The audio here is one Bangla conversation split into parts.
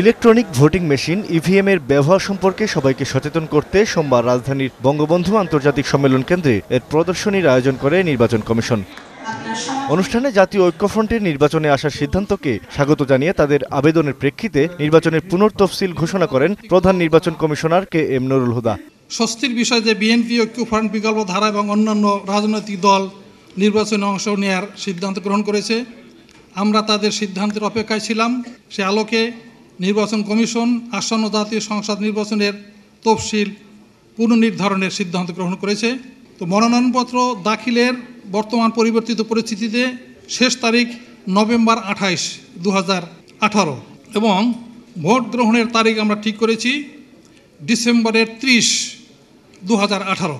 electronic voting machine EVM e এর ব্যবহার সম্পর্কে সবাইকে সচেতন করতে সোমবার রাজধানীর বঙ্গবন্ধু আন্তর্জাতিক সম্মেলন কেন্দ্রে এর প্রদর্শনীর আয়োজন করে নির্বাচন কমিশন অনুষ্ঠানে জাতীয় ঐক্যফ্রন্টের নির্বাচনে আসার সিদ্ধান্তকে স্বাগত জানিয়ে তাদের আবেদনের প্রেক্ষিতে নির্বাচনের পুনর্তফসিল ঘোষণা করেন প্রধান নির্বাচন commissioner K M Nurul Huda স্বস্তির বিষয় যে বিএনপি ঐক্যফ্রন্ট বিকল্প ধারা এবং অন্যান্য রাজনৈতিক দল নির্বাচনে অংশ নেওয়ার সিদ্ধান্ত গ্রহণ করেছে আমরা তাদের সিদ্ধান্তের অপেক্ষায় ছিলাম সে আলোকে নির্বাচন কমিশন আসন্ন জাতীয় সংসদ নির্বাচনের তফসিল পুনর্নির্ধারণের সিদ্ধান্ত গ্রহণ করেছে তো মনোনয়নপত্র দাখিলের বর্তমান পরিবর্তিত পরিস্থিতিতে শেষ তারিখ নভেম্বর আঠাইশ দু আঠারো এবং ভোট গ্রহণের তারিখ আমরা ঠিক করেছি ডিসেম্বরের ত্রিশ দু আঠারো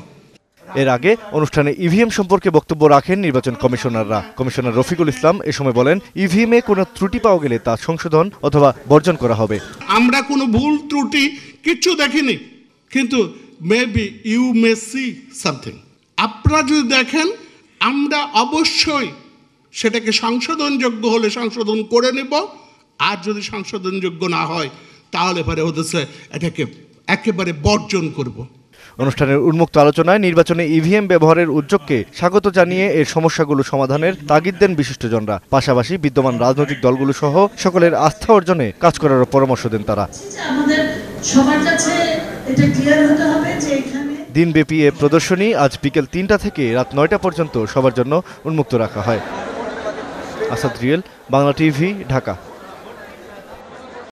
এর আগে অনুষ্ঠানে ইভিএম সম্পর্কে বক্তব্য রাখেন নির্বাচন কমিশনাররা কমিশনার রফিকুল ইসলাম এ সময় বলেন ইভিএমে কোনো ত্রুটি পাওয়া গেলে তা সংশোধন অথবা বর্জন করা হবে আমরা কোনো ভুল ত্রুটি কিছু দেখিনি কিন্তু maybe you may see something আপনারা যদি দেখেন আমরা অবশ্যই সেটাকে সংশোধনযোগ্য হলে সংশোধন করে নেব আর যদি সংশোধনযোগ্য না হয় তাহলে পরে হতেছে এটাকে একেবারে বর্জন করব অনুষ্ঠানের উন্মুক্ত আলোচনায় নির্বাচনে ইভিএম e ব্যবহারের উদ্যোগকে স্বাগত জানিয়ে এর সমস্যাগুলো সমাধানের তাগিদ দেন বিশিষ্টজনরা পাশাপাশি বিদ্যমান রাজনৈতিক দলগুলো সহ সকলের আস্থা অর্জনে কাজ করারও পরামর্শ দেন তারা দিনব্যাপী এ প্রদর্শনী আজ বিকেল তিনটা থেকে রাত নয়টা পর্যন্ত সবার জন্য উন্মুক্ত রাখা হয় আসাদ রিয়েল বাংলা টিভি ঢাকা